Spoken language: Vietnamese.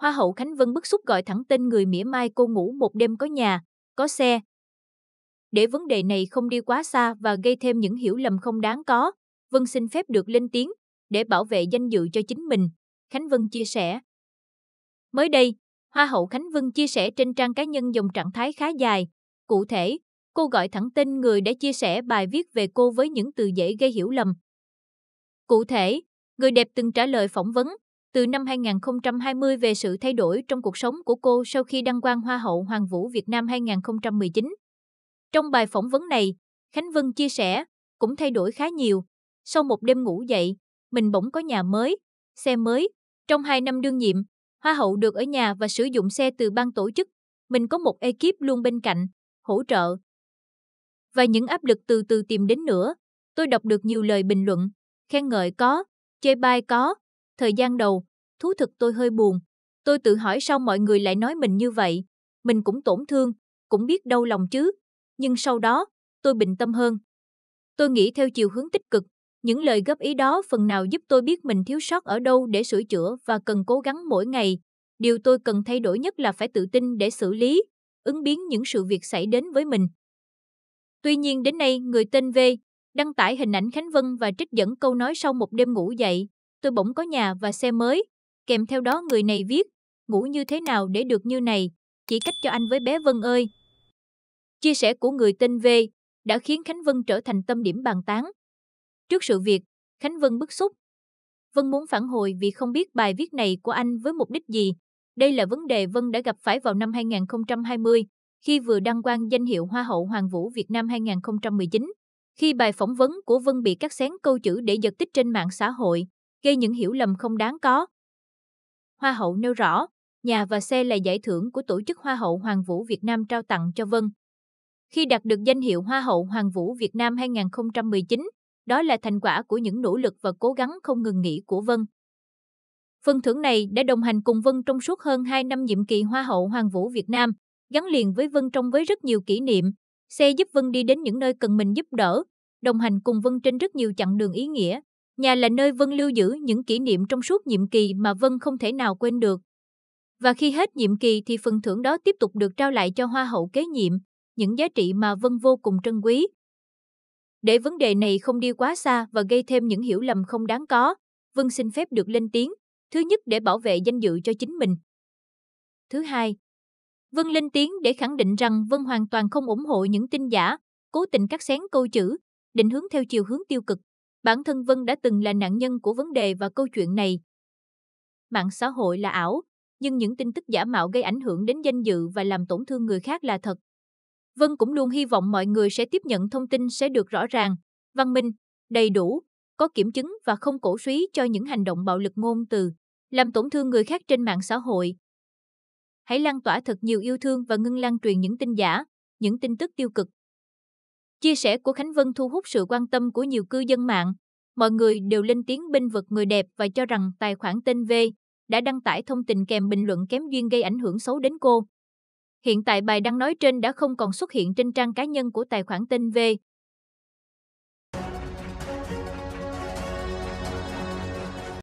Hoa hậu Khánh Vân bức xúc gọi thẳng tên người mỉa mai cô ngủ một đêm có nhà, có xe. Để vấn đề này không đi quá xa và gây thêm những hiểu lầm không đáng có, Vân xin phép được lên tiếng để bảo vệ danh dự cho chính mình, Khánh Vân chia sẻ. Mới đây, Hoa hậu Khánh Vân chia sẻ trên trang cá nhân dòng trạng thái khá dài. Cụ thể, cô gọi thẳng tên người đã chia sẻ bài viết về cô với những từ dễ gây hiểu lầm. Cụ thể, người đẹp từng trả lời phỏng vấn, từ năm 2020 về sự thay đổi trong cuộc sống của cô sau khi đăng quang Hoa hậu Hoàng vũ Việt Nam 2019. Trong bài phỏng vấn này, Khánh Vân chia sẻ, cũng thay đổi khá nhiều. Sau một đêm ngủ dậy, mình bỗng có nhà mới, xe mới. Trong hai năm đương nhiệm, Hoa hậu được ở nhà và sử dụng xe từ ban tổ chức. Mình có một ekip luôn bên cạnh, hỗ trợ. Và những áp lực từ từ tìm đến nữa. Tôi đọc được nhiều lời bình luận, khen ngợi có, chê bai có, Thời gian đầu, thú thực tôi hơi buồn. Tôi tự hỏi sao mọi người lại nói mình như vậy. Mình cũng tổn thương, cũng biết đau lòng chứ. Nhưng sau đó, tôi bình tâm hơn. Tôi nghĩ theo chiều hướng tích cực, những lời góp ý đó phần nào giúp tôi biết mình thiếu sót ở đâu để sửa chữa và cần cố gắng mỗi ngày. Điều tôi cần thay đổi nhất là phải tự tin để xử lý, ứng biến những sự việc xảy đến với mình. Tuy nhiên đến nay, người tên V đăng tải hình ảnh Khánh Vân và trích dẫn câu nói sau một đêm ngủ dậy, tôi bỗng có nhà và xe mới. Kèm theo đó người này viết, ngủ như thế nào để được như này, chỉ cách cho anh với bé Vân ơi. Chia sẻ của người tên V đã khiến Khánh Vân trở thành tâm điểm bàn tán. Trước sự việc, Khánh Vân bức xúc. Vân muốn phản hồi vì không biết bài viết này của anh với mục đích gì. Đây là vấn đề Vân đã gặp phải vào năm 2020, khi vừa đăng quang danh hiệu Hoa hậu Hoàng vũ Việt Nam 2019. Khi bài phỏng vấn của Vân bị cắt xén câu chữ để giật tích trên mạng xã hội, gây những hiểu lầm không đáng có. Hoa hậu nêu rõ, nhà và xe là giải thưởng của tổ chức Hoa hậu Hoàng vũ Việt Nam trao tặng cho Vân. Khi đạt được danh hiệu Hoa hậu Hoàng vũ Việt Nam 2019, đó là thành quả của những nỗ lực và cố gắng không ngừng nghỉ của Vân. Phần thưởng này đã đồng hành cùng Vân trong suốt hơn 2 năm nhiệm kỳ Hoa hậu Hoàng vũ Việt Nam, gắn liền với Vân trong với rất nhiều kỷ niệm, xe giúp Vân đi đến những nơi cần mình giúp đỡ, đồng hành cùng Vân trên rất nhiều chặng đường ý nghĩa. Nhà là nơi Vân lưu giữ những kỷ niệm trong suốt nhiệm kỳ mà Vân không thể nào quên được. Và khi hết nhiệm kỳ thì phần thưởng đó tiếp tục được trao lại cho Hoa hậu kế nhiệm, những giá trị mà Vân vô cùng trân quý. Để vấn đề này không đi quá xa và gây thêm những hiểu lầm không đáng có, Vân xin phép được lên tiếng, thứ nhất để bảo vệ danh dự cho chính mình. Thứ hai, Vân lên tiếng để khẳng định rằng Vân hoàn toàn không ủng hộ những tin giả, cố tình cắt xén câu chữ, định hướng theo chiều hướng tiêu cực. Bản thân Vân đã từng là nạn nhân của vấn đề và câu chuyện này. Mạng xã hội là ảo, nhưng những tin tức giả mạo gây ảnh hưởng đến danh dự và làm tổn thương người khác là thật. Vân cũng luôn hy vọng mọi người sẽ tiếp nhận thông tin sẽ được rõ ràng, văn minh, đầy đủ, có kiểm chứng và không cổ suý cho những hành động bạo lực ngôn từ, làm tổn thương người khác trên mạng xã hội. Hãy lan tỏa thật nhiều yêu thương và ngưng lan truyền những tin giả, những tin tức tiêu cực. Chia sẻ của Khánh Vân thu hút sự quan tâm của nhiều cư dân mạng. Mọi người đều lên tiếng binh vực người đẹp và cho rằng tài khoản tên V đã đăng tải thông tin kèm bình luận kém duyên gây ảnh hưởng xấu đến cô. Hiện tại bài đăng nói trên đã không còn xuất hiện trên trang cá nhân của tài khoản tên V,